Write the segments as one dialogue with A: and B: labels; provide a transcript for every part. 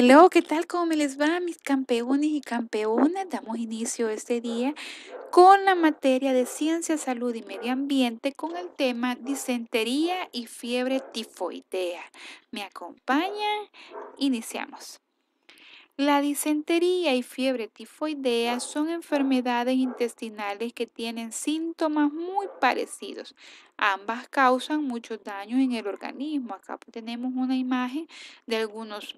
A: Hello, ¿qué tal? ¿Cómo les va, mis campeones y campeonas? Damos inicio este día con la materia de ciencia, salud y medio ambiente con el tema disentería y fiebre tifoidea. ¿Me acompaña, Iniciamos. La disentería y fiebre tifoidea son enfermedades intestinales que tienen síntomas muy parecidos. Ambas causan muchos daños en el organismo. Acá tenemos una imagen de algunos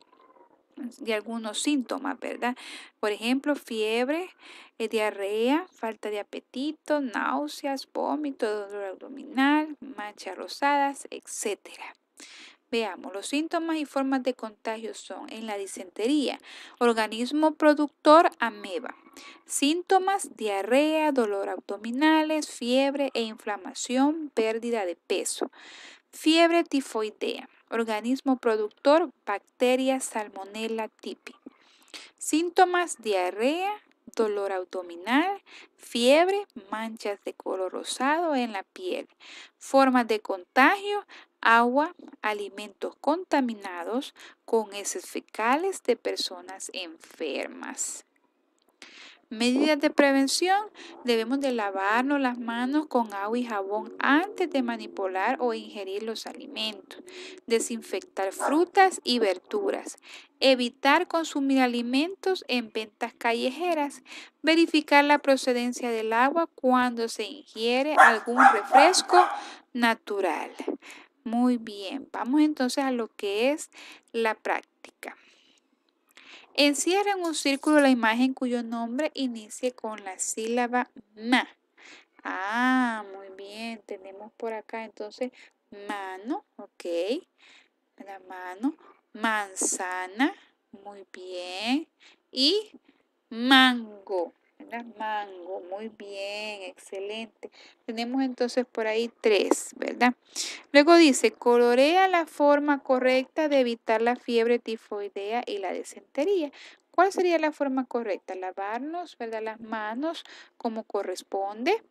A: de algunos síntomas, ¿verdad? Por ejemplo, fiebre, eh, diarrea, falta de apetito, náuseas, vómito, dolor abdominal, manchas rosadas, etc. Veamos, los síntomas y formas de contagio son en la disentería, organismo productor ameba, síntomas diarrea, dolor abdominales, fiebre e inflamación, pérdida de peso, fiebre tifoidea Organismo productor, bacteria Salmonella tipi. Síntomas, diarrea, dolor abdominal, fiebre, manchas de color rosado en la piel. Formas de contagio, agua, alimentos contaminados con heces fecales de personas enfermas. Medidas de prevención. Debemos de lavarnos las manos con agua y jabón antes de manipular o ingerir los alimentos. Desinfectar frutas y verduras. Evitar consumir alimentos en ventas callejeras. Verificar la procedencia del agua cuando se ingiere algún refresco natural. Muy bien, vamos entonces a lo que es la práctica. Encierra en un círculo la imagen cuyo nombre inicie con la sílaba ma. Ah, muy bien, tenemos por acá entonces mano, ok. La mano, manzana, muy bien. Y mango, mango. Muy bien, excelente. Tenemos entonces por ahí tres, ¿verdad? Luego dice, colorea la forma correcta de evitar la fiebre tifoidea y la desentería. ¿Cuál sería la forma correcta? Lavarnos, ¿verdad? Las manos como corresponde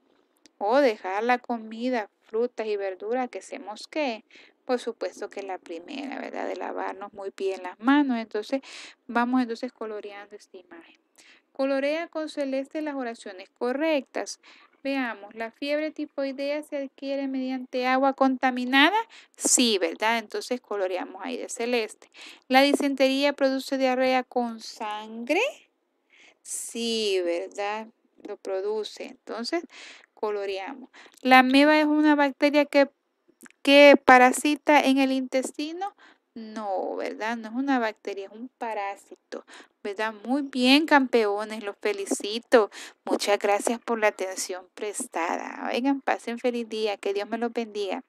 A: o dejar la comida, frutas y verduras que se mosquee. Por supuesto que la primera, ¿verdad? De lavarnos muy bien las manos. Entonces, vamos entonces coloreando esta imagen. Colorea con celeste las oraciones correctas. Veamos, ¿la fiebre idea se adquiere mediante agua contaminada? Sí, ¿verdad? Entonces coloreamos ahí de celeste. ¿La disentería produce diarrea con sangre? Sí, ¿verdad? Lo produce. Entonces coloreamos. ¿La ameba es una bacteria que, que parasita en el intestino? No, ¿verdad? No es una bacteria, es un parásito, ¿verdad? Muy bien, campeones, los felicito. Muchas gracias por la atención prestada. Oigan, pasen feliz día, que Dios me los bendiga.